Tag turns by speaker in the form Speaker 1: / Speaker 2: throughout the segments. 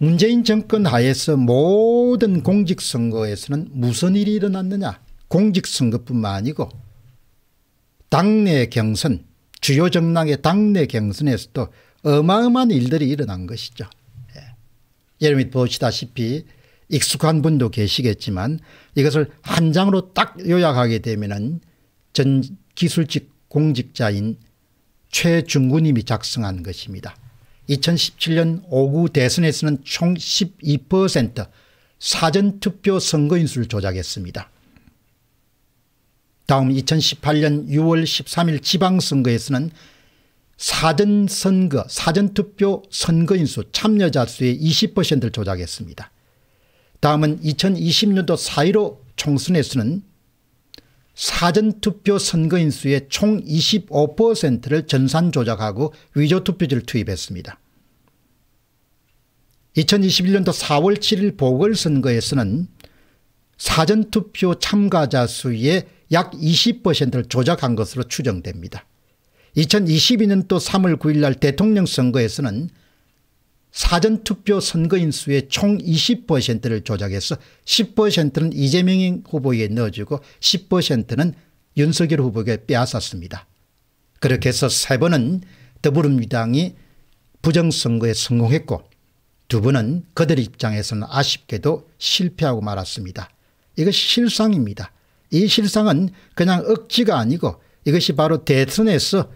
Speaker 1: 문재인 정권 하에서 모든 공직선거에서는 무슨 일이 일어났느냐 공직선거뿐만 아니고 당내 경선 주요 정당의 당내 경선에서도 어마어마한 일들이 일어난 것이죠. 예. 여러분이 보시다시피 익숙한 분도 계시겠지만 이것을 한 장으로 딱 요약하게 되면 전 기술직 공직자인 최중구님이 작성한 것입니다. 2017년 5구 대선에서는 총 12% 사전투표 선거인수를 조작했습니다. 다음 2018년 6월 13일 지방선거에서는 사전선거 사전투표 선거인수 참여자 수의 20%를 조작했습니다. 다음은 2020년도 4.15 총선에서는 사전투표 선거인 수의 총 25%를 전산 조작하고 위조투표지를 투입했습니다. 2021년도 4월 7일 보궐선거에서는 사전투표 참가자 수의 약 20%를 조작한 것으로 추정됩니다. 2022년도 3월 9일 날 대통령 선거에서는 사전투표 선거인 수의 총 20%를 조작해서 10%는 이재명 후보에 넣어주고 10%는 윤석열 후보에게 빼앗았습니다. 그렇게 해서 세 번은 더불어민주당이 부정선거에 성공했고 두 번은 그들 입장에서는 아쉽게도 실패하고 말았습니다. 이것 실상입니다. 이 실상은 그냥 억지가 아니고 이것이 바로 대선에서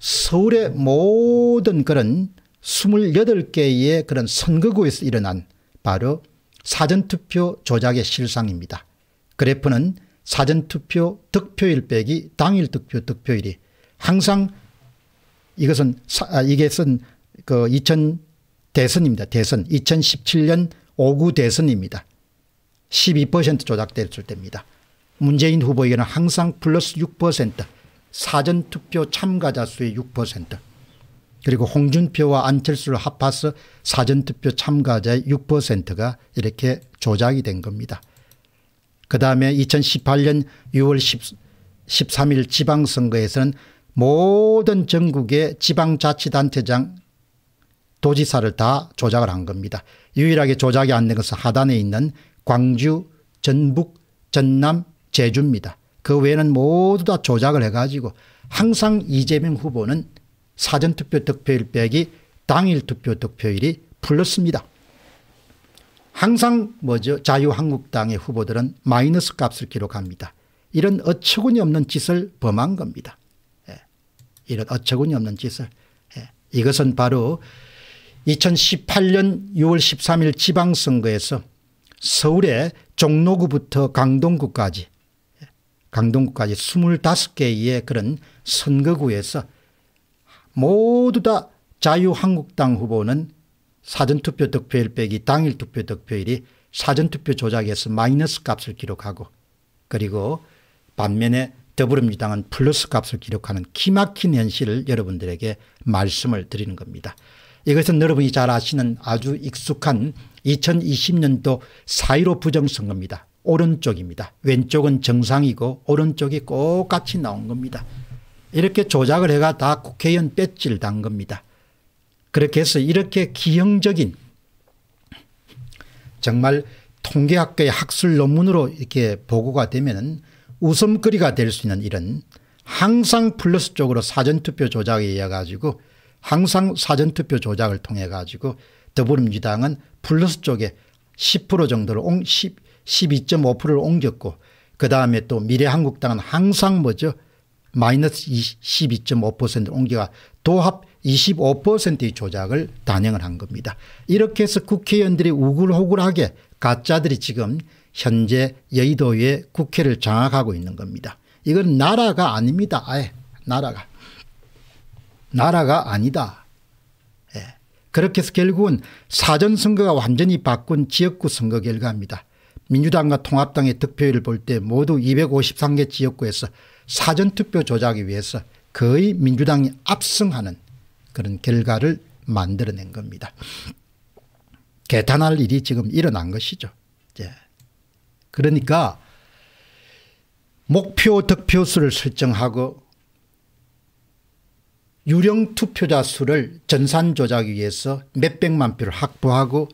Speaker 1: 서울의 모든 그런 28개의 그런 선거구에서 일어난 바로 사전투표 조작의 실상입니다. 그래프는 사전투표 득표일 빼기 당일 득표 득표일이 항상 이것은 아, 이것은 그2000 대선입니다. 대선 2017년 5구 대선입니다. 12% 조작됐을 때입니다. 문재인 후보에게는 항상 플러스 6% 사전투표 참가자 수의 6% 그리고 홍준표와 안철수를 합해서 사전투표 참가자의 6%가 이렇게 조작이 된 겁니다. 그 다음에 2018년 6월 1 3일 지방선거에서는 모든 전국의 지방자치단체장 도지사를 다 조작을 한 겁니다. 유일하게 조작이 안 된 것은 하단에 있는 광주, 전북, 전남, 제주입니다. 그 외에는 모두 다 조작을 해가지고 항상 이재명 후보는 사전투표 득표일 빼기 당일 투표 득표일이 불렀습니다 항상 뭐죠 자유한국당의 후보들은 마이너스 값을 기록합니다. 이런 어처구니 없는 짓을 범한 겁니다. 예. 이런 어처구니 없는 짓을. 예. 이것은 바로 2018년 6월 13일 지방선거에서 서울의 종로구부터 강동구까지 예. 강동구까지 25개의 그런 선거구에서 모두 다 자유한국당 후보는 사전투표 득표일 빼기 당일 투표 득표일이 사전투표 조작에서 마이너스 값을 기록하고 그리고 반면에 더불어민주당은 플러스 값을 기록하는 기막힌 현실을 여러분들에게 말씀을 드리는 겁니다. 이것은 여러분이 잘 아시는 아주 익숙한 2020년도 4.15 부정선거입니다. 오른쪽입니다. 왼쪽은 정상이고 오른쪽이 똑같이 나온 겁니다. 이렇게 조작을 해가 다 국회의원 배지를 단 겁니다. 그렇게 해서 이렇게 기형적인 정말 통계학교의 학술 논문으로 이렇게 보고가 되면 웃음거리가 될 수 있는 이런 항상 플러스 쪽으로 사전투표 조작에 의해 가지고 항상 사전투표 조작을 통해 가지고 더불어민주당은 플러스 쪽에 10% 정도를 12.5%를 옮겼고 그 다음에 또 미래한국당은 항상 뭐죠 마이너스 2 2 5온기가 도합 25%의 조작을 단행을 한 겁니다. 이렇게 해서 국회의원들이 우글호글하게 가짜들이 지금 현재 여의도의 국회를 장악하고 있는 겁니다. 이건 나라가 아닙니다. 아예 나라가. 나라가 아니다. 예. 그렇게 해서 결국은 사전선거가 완전히 바꾼 지역구 선거 결과입니다. 민주당과 통합당의 득표율을 볼 때 모두 253개 지역구에서 사전투표 조작에 위해서 거의 민주당이 압승하는 그런 결과를 만들어낸 겁니다. 개탄할 일이 지금 일어난 것이죠. 예. 그러니까 목표 득표수를 설정하고 유령 투표자 수를 전산 조작기 위해서 몇백만 표를 확보하고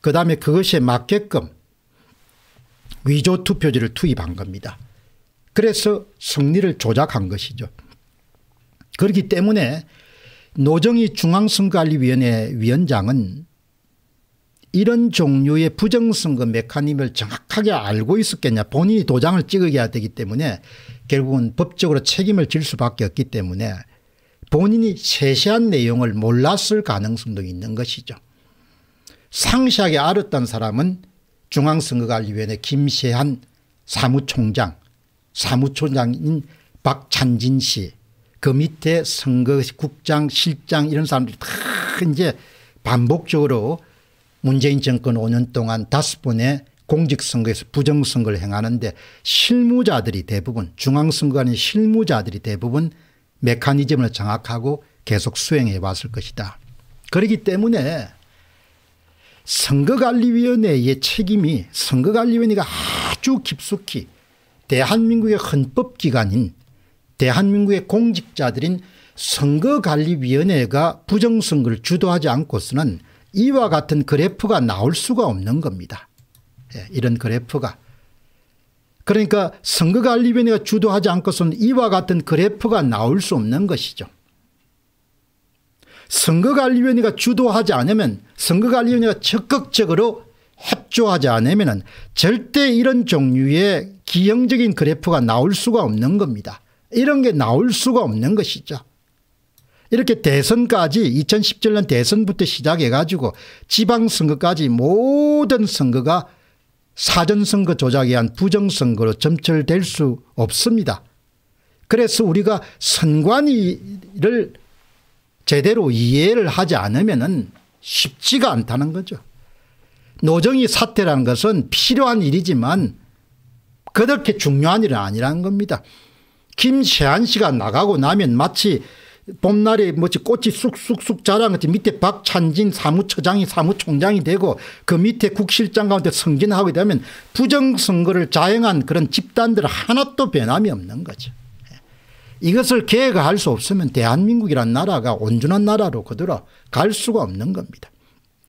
Speaker 1: 그 다음에 그것에 맞게끔 위조 투표지를 투입한 겁니다. 그래서 승리를 조작한 것이죠. 그렇기 때문에 노정희 중앙선거관리위원회 위원장은 이런 종류의 부정선거 메커니즘을 정확하게 알고 있었겠냐 본인이 도장을 찍어야 되기 때문에 결국은 법적으로 책임을 질 수밖에 없기 때문에 본인이 세세한 내용을 몰랐을 가능성도 있는 것이죠. 상시하게 알았던 사람은 중앙선거관리위원회 김세한 사무총장 사무총장인 박찬진 씨, 그 밑에 선거국장, 실장 이런 사람들이 다 이제 반복적으로 문재인 정권 5년 동안 다섯 번의 공직선거에서 부정선거를 행하는데 실무자들이 대부분 중앙선거관의 실무자들이 대부분 메커니즘을 장악하고 계속 수행해 왔을 것이다. 그렇기 때문에 선거관리위원회의 책임이 선거관리위원회가 아주 깊숙이 대한민국의 헌법기관인 대한민국의 공직자들인 선거관리위원회가 부정선거를 주도하지 않고서는 이와 같은 그래프가 나올 수가 없는 겁니다. 예, 이런 그래프가. 그러니까 선거관리위원회가 주도하지 않고서는 이와 같은 그래프가 나올 수 없는 것이죠. 선거관리위원회가 주도하지 않으면 선거관리위원회가 적극적으로 협조하지 않으면 절대 이런 종류의 기형적인 그래프가 나올 수가 없는 겁니다. 이런 게 나올 수가 없는 것이죠. 이렇게 대선까지 2017년 대선부터 시작해가지고 지방선거까지 모든 선거가 사전선거 조작에 의한 부정선거로 점철될 수 없습니다. 그래서 우리가 선관위를 제대로 이해를 하지 않으면 쉽지가 않다는 거죠. 노정이 사태라는 것은 필요한 일이지만 그렇게 중요한 일은 아니라는 겁니다. 김세한 씨가 나가고 나면 마치 봄날에 뭐지 꽃이 쑥쑥쑥 자란 것 밑에 박찬진 사무처장이 사무총장이 되고 그 밑에 국실장 가운데 승진하게 되면 부정선거를 자행한 그런 집단들 하나도 변함이 없는 거죠. 이것을 계획할 수 없으면 대한민국이란 나라가 온전한 나라로 그대로 갈 수가 없는 겁니다.